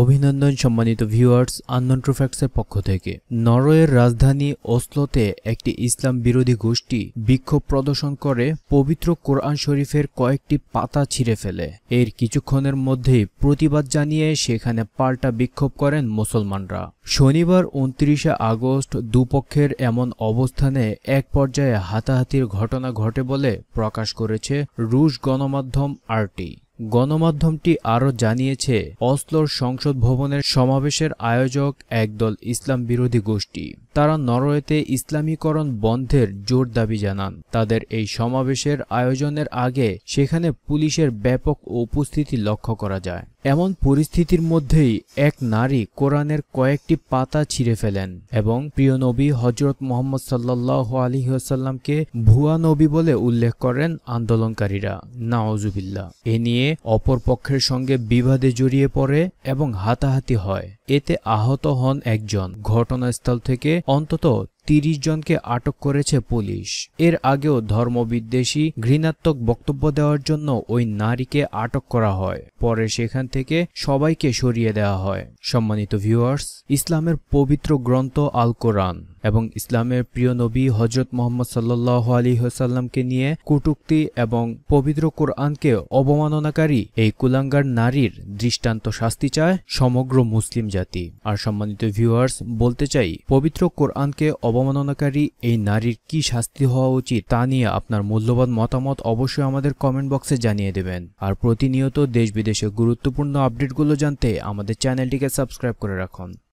অভিনন্দন সম্মানিত viewers unknown পক্ষ থেকে নরওয়ের রাজধানী ওসলোতে একটি ইসলাম বিরোধী গোষ্ঠী বিক্ষোভ প্রদর্শন করে পবিত্র কোরআন শরীফের কয়েকটি পাতা ছিঁড়ে ফেলে এর কিছুক্ষণের মধ্যেই প্রতিবাদ জানিয়ে সেখানে পাল্টা বিক্ষোভ করেন মুসলমানরা শনিবার উনত্রিশে আগস্ট দুপক্ষের এমন অবস্থানে এক পর্যায়ে হাতাহাতির ঘটনা ঘটে বলে প্রকাশ করেছে রুশ গণমাধ্যম আরটি গণমাধ্যমটি আরও জানিয়েছে অসলোর সংসদ ভবনের সমাবেশের আয়োজক একদল ইসলাম বিরোধী গোষ্ঠী তারা নরওয়েতে ইসলামীকরণ বন্ধের জোর দাবি জানান তাদের এই সমাবেশের আয়োজনের আগে সেখানে পুলিশের ব্যাপক উপস্থিতি লক্ষ্য করা যায় এমন পরিস্থিতির মধ্যেই এক নারী কোরআনের কয়েকটি পাতা ছিঁড়ে ফেলেন এবং প্রিয় নবী হজরত মোহাম্মদ সাল্লাহ আলহিহাসাল্লামকে ভুয়া নবী বলে উল্লেখ করেন আন্দোলনকারীরা নাওজুবিল্লা এ নিয়ে নিয়ে অপর পক্ষের সঙ্গে বিবাদে জড়িয়ে পড়ে এবং হাতাহাতি হয় এতে আহত হন একজন ঘটনাস্থল থেকে অন্তত তিরিশ জনকে আটক করেছে পুলিশ এর আগেও ধর্মবিদ্বেষী ঘৃণাত্মক বক্তব্য দেওয়ার জন্য ওই নারীকে আটক করা হয় পরে সেখান থেকে সবাইকে সরিয়ে দেওয়া হয় সম্মানিত ভিউয়ার্স ইসলামের পবিত্র গ্রন্থ আল কোরআন এবং ইসলামের প্রিয় নবী হজরত মোহাম্মদ সাল্লাহ আলী হোসাল্লামকে নিয়ে কটুক্তি এবং পবিত্র কোরআনকে অবমাননাকারী এই কুলাঙ্গার নারীর দৃষ্টান্ত শাস্তি চায় সমগ্র মুসলিম জাতি আর সম্মানিত ভিউয়ার্স বলতে চাই পবিত্র কোরআনকে অব অবমাননাকারী এই নারীর কি শাস্তি হওয়া উচিত তা নিয়ে আপনার মূল্যবান মতামত অবশ্যই আমাদের কমেন্ট বক্সে জানিয়ে দেবেন আর প্রতিনিয়ত দেশ বিদেশে গুরুত্বপূর্ণ আপডেটগুলো জানতে আমাদের চ্যানেলটিকে সাবস্ক্রাইব করে রাখুন